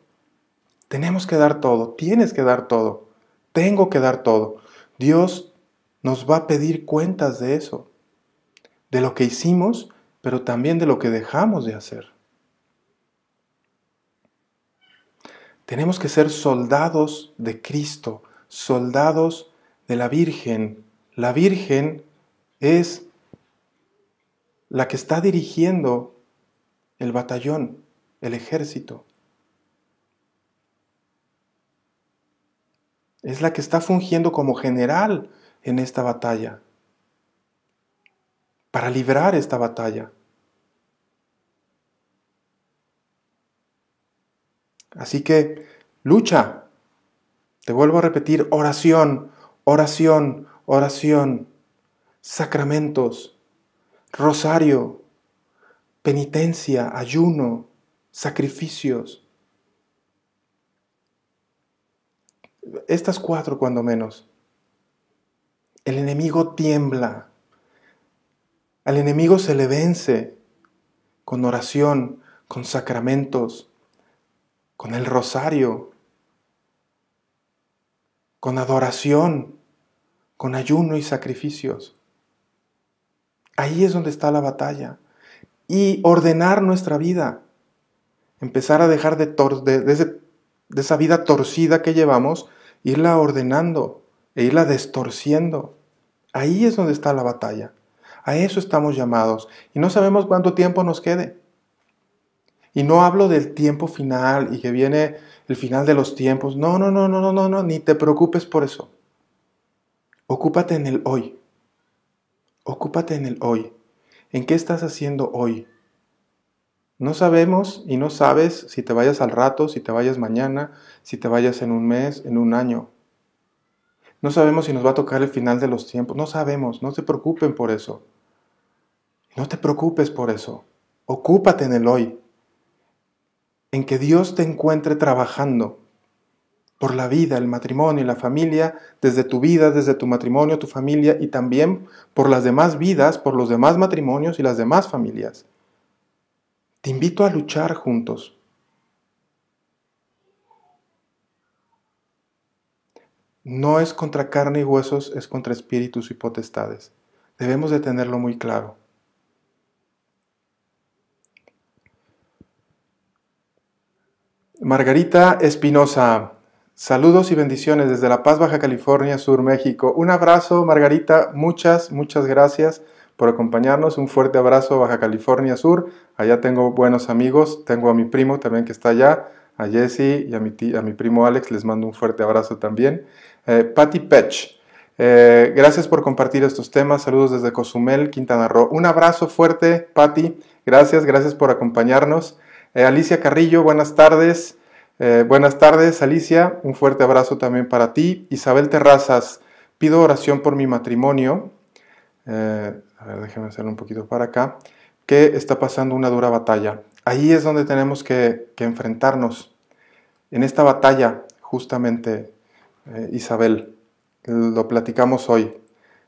Tenemos que dar todo. Tienes que dar todo. Tengo que dar todo. Dios nos va a pedir cuentas de eso. De lo que hicimos, pero también de lo que dejamos de hacer. Tenemos que ser soldados de Cristo, soldados de la Virgen. La Virgen es la que está dirigiendo el batallón el ejército. Es la que está fungiendo como general en esta batalla, para librar esta batalla. Así que lucha. Te vuelvo a repetir, oración, oración, oración, sacramentos, rosario, penitencia, ayuno, sacrificios. Estas cuatro cuando menos. El enemigo tiembla. Al enemigo se le vence con oración, con sacramentos, con el rosario, con adoración, con ayuno y sacrificios. Ahí es donde está la batalla. Y ordenar nuestra vida empezar a dejar de, esa vida torcida que llevamos, irla ordenando e irla destorciendo. Ahí es donde está la batalla. A eso estamos llamados y no sabemos cuánto tiempo nos quede. Y no hablo del tiempo final y que viene el final de los tiempos. No, no, no, no, no, no, no, ni te preocupes por eso. Ocúpate en el hoy. Ocúpate en el hoy. ¿En qué estás haciendo hoy? No sabemos y no sabes si te vayas al rato, si te vayas mañana, si te vayas en un mes, en un año. No sabemos si nos va a tocar el final de los tiempos. No sabemos, no se preocupen por eso. No te preocupes por eso. Ocúpate en el hoy. En que Dios te encuentre trabajando por la vida, el matrimonio y la familia, desde tu vida, desde tu matrimonio, tu familia y también por las demás vidas, por los demás matrimonios y las demás familias. Te invito a luchar juntos. No es contra carne y huesos, es contra espíritus y potestades. Debemos de tenerlo muy claro. Margarita Espinosa, saludos y bendiciones desde La Paz, Baja California Sur, México. Un abrazo, Margarita, muchas, muchas gracias por acompañarnos. Un fuerte abrazo Baja California Sur. Allá tengo buenos amigos. Tengo a mi primo también que está allá, a Jesse y a mi, primo Alex. Les mando un fuerte abrazo también. Eh, Patty Pech. Eh, gracias por compartir estos temas. Saludos desde Cozumel, Quintana Roo. Un abrazo fuerte, Patti. Gracias, gracias por acompañarnos. Eh, Alicia Carrillo, buenas tardes. Eh, buenas tardes, Alicia. Un fuerte abrazo también para ti. Isabel Terrazas, pido oración por mi matrimonio a ver, hacerlo un poquito para acá, que está pasando una dura batalla. Ahí es donde tenemos que, enfrentarnos. En esta batalla, justamente, eh, Isabel, lo platicamos hoy,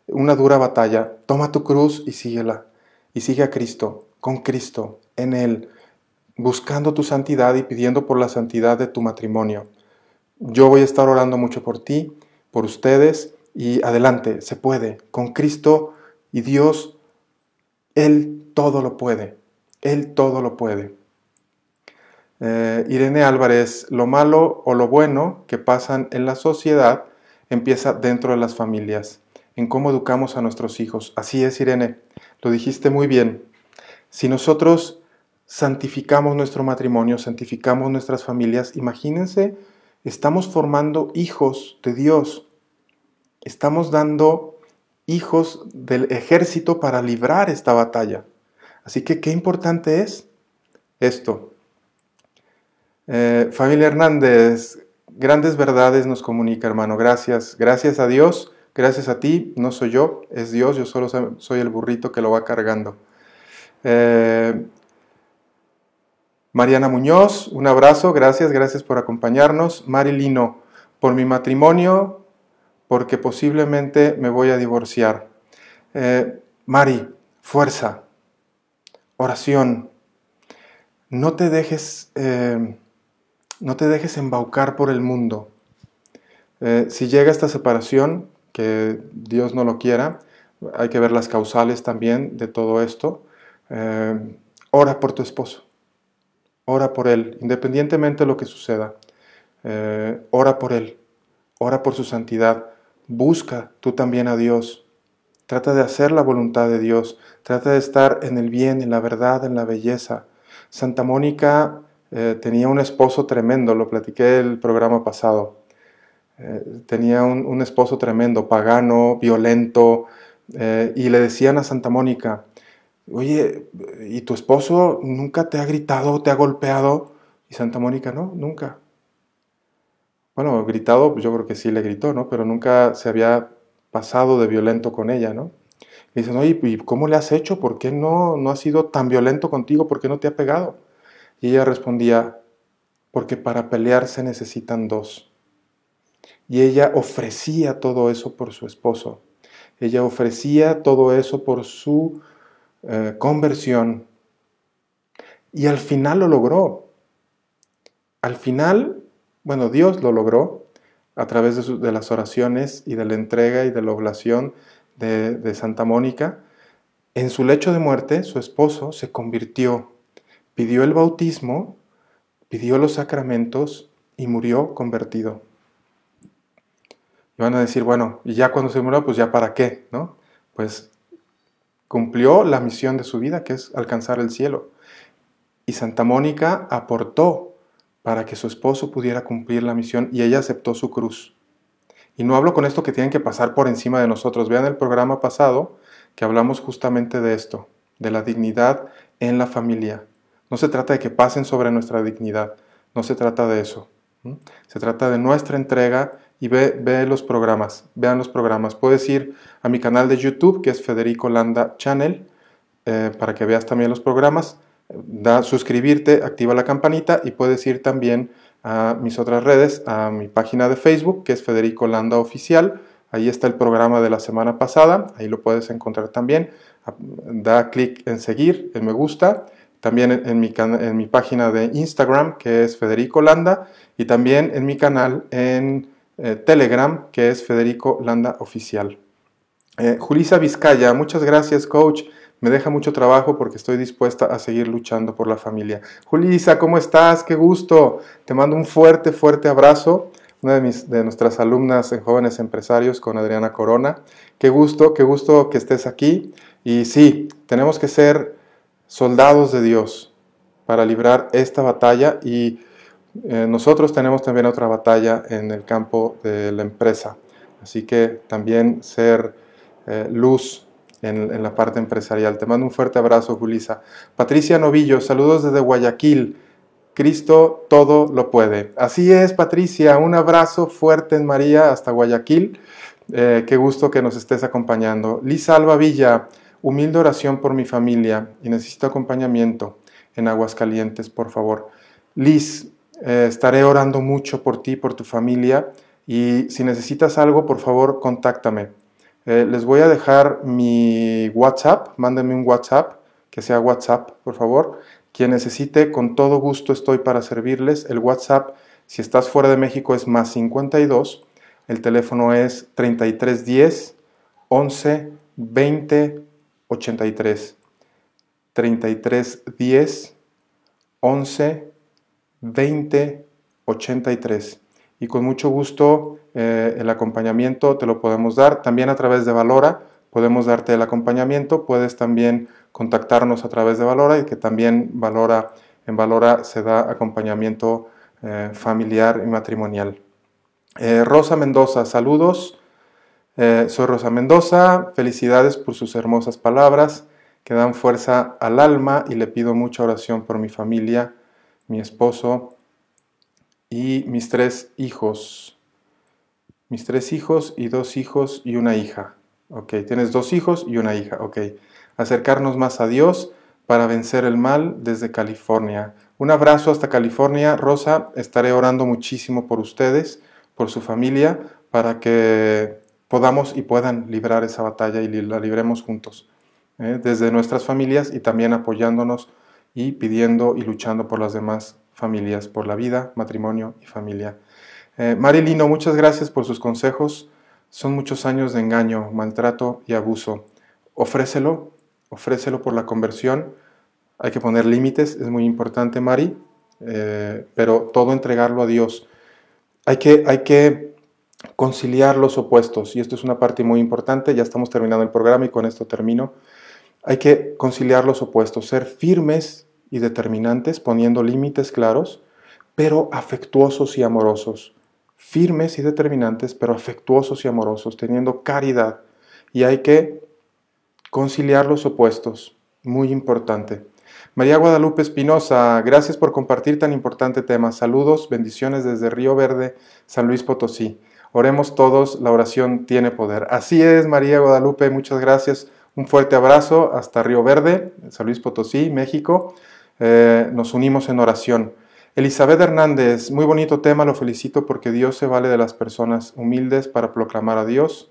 una dura batalla. Toma tu cruz y síguela. Y sigue a Cristo, con Cristo, en Él, buscando tu santidad y pidiendo por la santidad de tu matrimonio. Yo voy a estar orando mucho por ti, por ustedes, y adelante, se puede. Con Cristo y Dios, Él todo lo puede, Él todo lo puede. Eh, Irene Álvarez, lo malo o lo bueno que pasan en la sociedad empieza dentro de las familias, en cómo educamos a nuestros hijos. Así es, Irene, lo dijiste muy bien. Si nosotros santificamos nuestro matrimonio, santificamos nuestras familias, imagínense, estamos formando hijos de Dios, estamos dando hijos del ejército para librar esta batalla. Así que qué importante es esto. Eh, familia Hernández, grandes verdades nos comunica, hermano. Gracias. Gracias a Dios, gracias a ti. No soy yo, es Dios. Yo solo soy el burrito que lo va cargando. Eh, Mariana Muñoz, un abrazo. Gracias, gracias por acompañarnos. Marilino, por mi matrimonio porque posiblemente me voy a divorciar. Eh, Mari, fuerza, oración. No te dejes, eh, no te dejes embaucar por el mundo. Eh, si llega esta separación, que Dios no lo quiera, hay que ver las causales también de todo esto. ora por tu esposo, ora por él, independientemente de lo que suceda. ora por él, ora por su santidad, Busca tú también a Dios. Trata de hacer la voluntad de Dios. Trata de estar en el bien, en la verdad, en la belleza. Santa Mónica eh, tenía un esposo tremendo, lo platiqué el programa pasado. Eh, tenía un, esposo tremendo, pagano, violento, eh, y le decían a Santa Mónica, oye, ¿y tu esposo nunca te ha gritado, te ha golpeado? Y Santa Mónica, no, nunca. Bueno, gritado, pues, yo creo que sí le gritó, ¿no? Pero nunca se había pasado de violento con ella, ¿no? Y dicen, oye, ¿y cómo le has hecho? ¿Por qué no, no ha sido tan violento contigo? ¿Por qué no te ha pegado? Y ella respondía, porque para pelear se necesitan dos. Y ella ofrecía todo eso por su esposo. Ella ofrecía todo eso por su eh, conversión. Y al final lo logró. Al final bueno, Dios lo logró a través de, las oraciones y de la entrega y de la oblación de, de Santa Mónica. En su lecho de muerte, su esposo se convirtió, pidió el bautismo, pidió los sacramentos y murió convertido. Y van a decir, bueno, y ya cuando se murió, pues ya para qué, ¿no? Pues cumplió la misión de su vida, que es alcanzar el cielo. Y Santa Mónica aportó para que su esposo pudiera cumplir la misión y ella aceptó su cruz. Y no hablo con esto que tienen que pasar por encima de nosotros. Vean el programa pasado que hablamos justamente de esto, de la dignidad en la familia. No se trata de que pasen sobre nuestra dignidad, no se trata de eso. Se trata de nuestra entrega y ve, ve los programas, vean los programas. Puedes ir a mi canal de YouTube que es Federico Landa Channel eh, para que veas también los programas da suscribirte, activa la campanita y puedes ir también a mis otras redes, a mi página de Facebook, que es Federico Landa Oficial. Ahí está el programa de la semana pasada, ahí lo puedes encontrar también. Ah, da clic en seguir, en me gusta. También en mi, página de Instagram, que es Federico Landa. Y también en mi canal en eh, Telegram, que es Federico Landa Oficial. Eh, Julisa Vizcaya, muchas gracias, coach. Me deja mucho trabajo porque estoy dispuesta a seguir luchando por la familia. Julisa, ¿cómo estás? Qué gusto. Te mando un fuerte, fuerte abrazo. Una de, mis, de nuestras alumnas en Jóvenes Empresarios con Adriana Corona. Qué gusto, qué gusto que estés aquí. Y sí, tenemos que ser soldados de Dios para librar esta batalla y eh, nosotros tenemos también otra batalla en el campo de la empresa. Así que también ser eh, luz en, la parte empresarial. Te mando un fuerte abrazo, Julisa. Patricia Novillo, saludos desde Guayaquil. Cristo todo lo puede. Así es, Patricia, un abrazo fuerte en María hasta Guayaquil. Eh, qué gusto que nos estés acompañando. Liz Alba Villa, humilde oración por mi familia y necesito acompañamiento en Aguascalientes, por favor. Liz, eh, estaré orando mucho por ti, por tu familia y si necesitas algo, por favor, contáctame. Eh, les voy a dejar mi WhatsApp, mándenme un WhatsApp, que sea WhatsApp, por favor. Quien necesite, con todo gusto estoy para servirles. El WhatsApp, si estás fuera de México, es más 52. El teléfono es 3310 11 20 83. 3310 11 20 83. Y con mucho gusto eh, el acompañamiento te lo podemos dar. También a través de Valora podemos darte el acompañamiento. Puedes también contactarnos a través de Valora y que también Valora, en Valora se da acompañamiento eh, familiar y matrimonial. Eh, Rosa Mendoza, saludos. soy Rosa Mendoza, felicidades por sus hermosas palabras que dan fuerza al alma y le pido mucha oración por mi familia, mi esposo y mis tres hijos mis tres hijos y dos hijos y una hija. Ok, tienes dos hijos y una hija. Ok, acercarnos más a Dios para vencer el mal desde California. Un abrazo hasta California, Rosa. Estaré orando muchísimo por ustedes, por su familia, para que podamos y puedan librar esa batalla y la libremos juntos, ¿eh? desde nuestras familias y también apoyándonos y pidiendo y luchando por las demás familias, por la vida, matrimonio y familia. Eh, Marilino, muchas gracias por sus consejos. Son muchos años de engaño, maltrato y abuso. Ofrécelo, ofrécelo por la conversión. Hay que poner límites, es muy importante, Mari, eh, pero todo entregarlo a Dios. Hay que, hay que conciliar los opuestos, y esto es una parte muy importante. Ya estamos terminando el programa y con esto termino. Hay que conciliar los opuestos, ser firmes y determinantes, poniendo límites claros, pero afectuosos y amorosos. Firmes y determinantes, pero afectuosos y amorosos, teniendo caridad. Y hay que conciliar los opuestos. Muy importante. María Guadalupe Espinosa, gracias por compartir tan importante tema. Saludos, bendiciones desde Río Verde, San Luis Potosí. Oremos todos, la oración tiene poder. Así es, María Guadalupe, muchas gracias. Un fuerte abrazo hasta Río Verde, San Luis Potosí, México. Eh, nos unimos en oración. Elizabeth Hernández, muy bonito tema, lo felicito porque Dios se vale de las personas humildes para proclamar a Dios.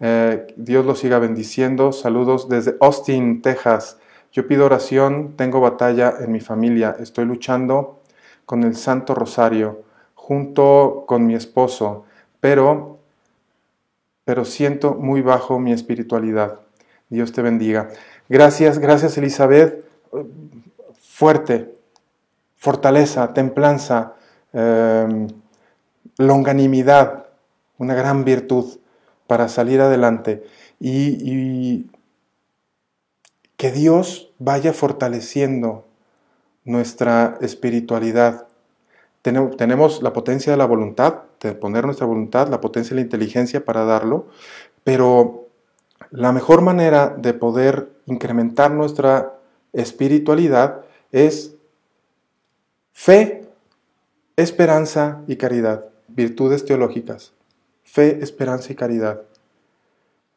Eh, Dios lo siga bendiciendo. Saludos desde Austin, Texas. Yo pido oración, tengo batalla en mi familia, estoy luchando con el Santo Rosario junto con mi esposo, pero, pero siento muy bajo mi espiritualidad. Dios te bendiga. Gracias, gracias Elizabeth fuerte, fortaleza, templanza, em, longanimidad, una gran virtud para salir adelante y, y que Dios vaya fortaleciendo nuestra espiritualidad. Tenemos la potencia de la voluntad, de poner nuestra voluntad, la potencia de la inteligencia para darlo, pero la mejor manera de poder incrementar nuestra espiritualidad es fe, esperanza y caridad, virtudes teológicas, fe, esperanza y caridad.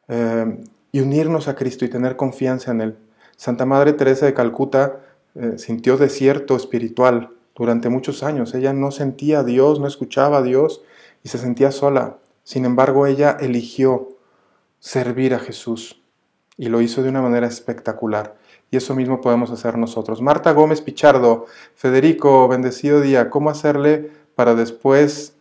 Em, y unirnos a Cristo y tener confianza en Él. Santa Madre Teresa de Calcuta eh, sintió desierto espiritual durante muchos años. Ella no sentía a Dios, no escuchaba a Dios y se sentía sola. Sin embargo, ella eligió servir a Jesús y lo hizo de una manera espectacular. Y eso mismo podemos hacer nosotros. Marta Gómez Pichardo, Federico, bendecido día, ¿cómo hacerle para después,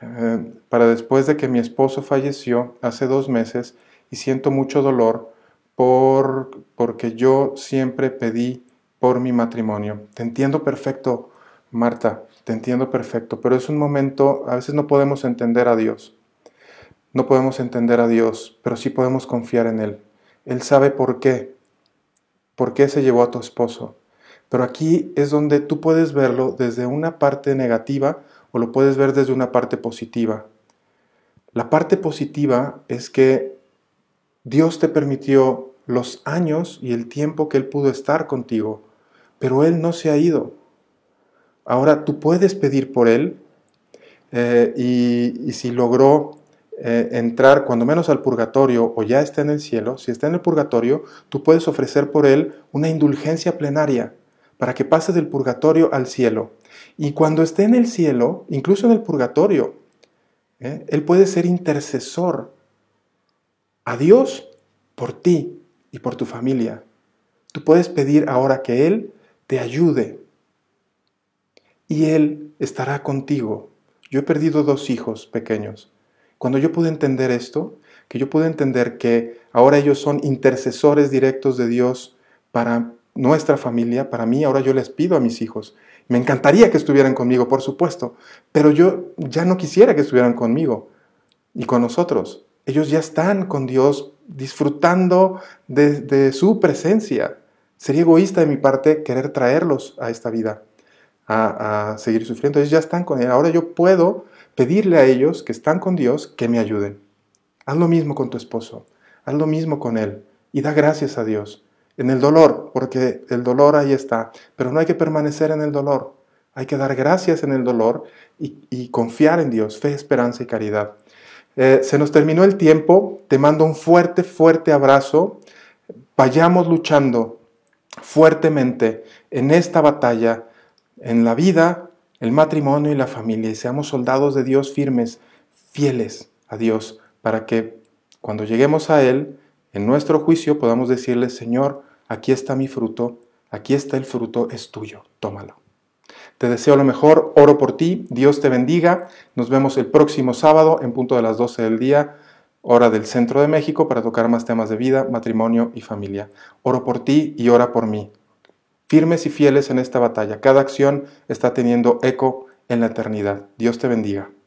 eh, para después de que mi esposo falleció hace dos meses y siento mucho dolor por, porque yo siempre pedí por mi matrimonio? Te entiendo perfecto, Marta, te entiendo perfecto, pero es un momento, a veces no podemos entender a Dios. No podemos entender a Dios, pero sí podemos confiar en Él. Él sabe por qué ¿Por qué se llevó a tu esposo? Pero aquí es donde tú puedes verlo desde una parte negativa o lo puedes ver desde una parte positiva. La parte positiva es que Dios te permitió los años y el tiempo que Él pudo estar contigo, pero Él no se ha ido. Ahora tú puedes pedir por Él eh, y si logró eh, entrar cuando menos al purgatorio o ya está en el cielo, si está en el purgatorio, tú puedes ofrecer por él una indulgencia plenaria para que pase del purgatorio al cielo. Y cuando esté en el cielo, incluso en el purgatorio, eh, él puede ser intercesor a Dios por ti y por tu familia. Tú puedes pedir ahora que Él te ayude y Él estará contigo. Yo he perdido dos hijos pequeños cuando yo pude entender esto, que yo pude entender que ahora ellos son intercesores directos de Dios para nuestra familia, para mí, ahora yo les pido a mis hijos. Me encantaría que estuvieran conmigo, por supuesto, pero yo ya no quisiera que estuvieran conmigo y con nosotros. Ellos ya están con Dios disfrutando de, su presencia. Sería egoísta de mi parte querer traerlos a esta vida, a seguir sufriendo. Ellos ya están con Él. Ahora yo puedo pedirle a ellos que están con Dios que me ayuden. Haz lo mismo con tu esposo, haz lo mismo con él y da gracias a Dios. En el dolor, porque el dolor ahí está, pero no hay que permanecer en el dolor. Hay que dar gracias en el dolor y, confiar en Dios, fe, esperanza y caridad. Eh, se nos terminó el tiempo, te mando un fuerte, fuerte abrazo. Vayamos luchando fuertemente en esta batalla, en la vida, el matrimonio y la familia y seamos soldados de Dios firmes, fieles a Dios, para que cuando lleguemos a Él, en nuestro juicio podamos decirle, Señor, aquí está mi fruto, aquí está el fruto, es tuyo, tómalo. Te deseo lo mejor, oro por ti, Dios te bendiga, nos vemos el próximo sábado en punto de las 12 del día, hora del centro de México, para tocar más temas de vida, matrimonio y familia. Oro por ti y ora por mí firmes y fieles en esta batalla. Cada acción está teniendo eco en la eternidad. Dios te bendiga.